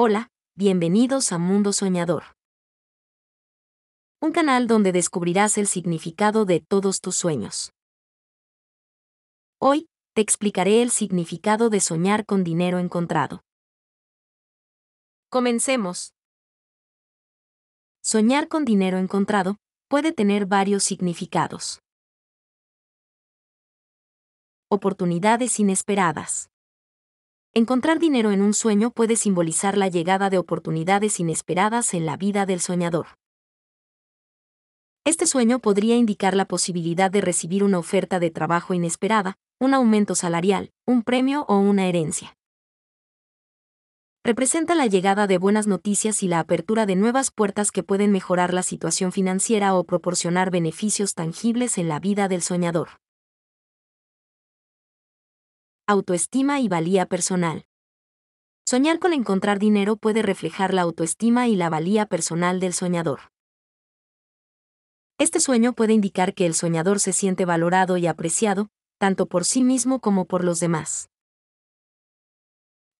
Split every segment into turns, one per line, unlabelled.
Hola, bienvenidos a Mundo Soñador. Un canal donde descubrirás el significado de todos tus sueños. Hoy, te explicaré el significado de soñar con dinero encontrado. Comencemos. Soñar con dinero encontrado puede tener varios significados. Oportunidades inesperadas. Encontrar dinero en un sueño puede simbolizar la llegada de oportunidades inesperadas en la vida del soñador. Este sueño podría indicar la posibilidad de recibir una oferta de trabajo inesperada, un aumento salarial, un premio o una herencia. Representa la llegada de buenas noticias y la apertura de nuevas puertas que pueden mejorar la situación financiera o proporcionar beneficios tangibles en la vida del soñador autoestima y valía personal. Soñar con encontrar dinero puede reflejar la autoestima y la valía personal del soñador. Este sueño puede indicar que el soñador se siente valorado y apreciado, tanto por sí mismo como por los demás.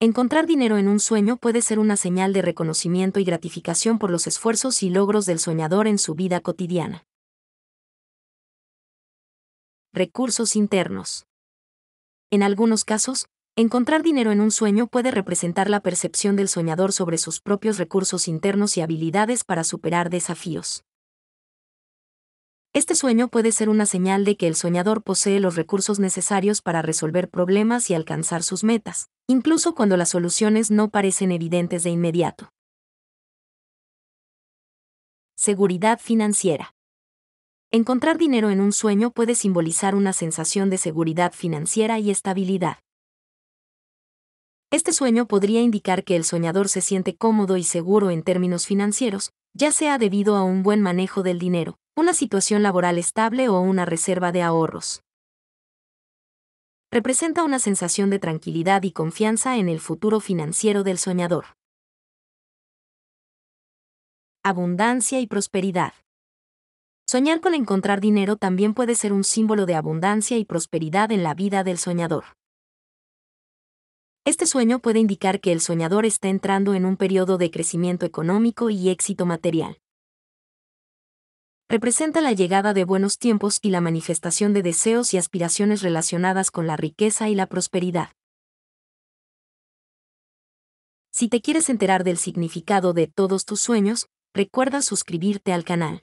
Encontrar dinero en un sueño puede ser una señal de reconocimiento y gratificación por los esfuerzos y logros del soñador en su vida cotidiana. Recursos internos. En algunos casos, encontrar dinero en un sueño puede representar la percepción del soñador sobre sus propios recursos internos y habilidades para superar desafíos. Este sueño puede ser una señal de que el soñador posee los recursos necesarios para resolver problemas y alcanzar sus metas, incluso cuando las soluciones no parecen evidentes de inmediato. Seguridad financiera. Encontrar dinero en un sueño puede simbolizar una sensación de seguridad financiera y estabilidad. Este sueño podría indicar que el soñador se siente cómodo y seguro en términos financieros, ya sea debido a un buen manejo del dinero, una situación laboral estable o una reserva de ahorros. Representa una sensación de tranquilidad y confianza en el futuro financiero del soñador. Abundancia y prosperidad. Soñar con encontrar dinero también puede ser un símbolo de abundancia y prosperidad en la vida del soñador. Este sueño puede indicar que el soñador está entrando en un periodo de crecimiento económico y éxito material. Representa la llegada de buenos tiempos y la manifestación de deseos y aspiraciones relacionadas con la riqueza y la prosperidad. Si te quieres enterar del significado de todos tus sueños, recuerda suscribirte al canal.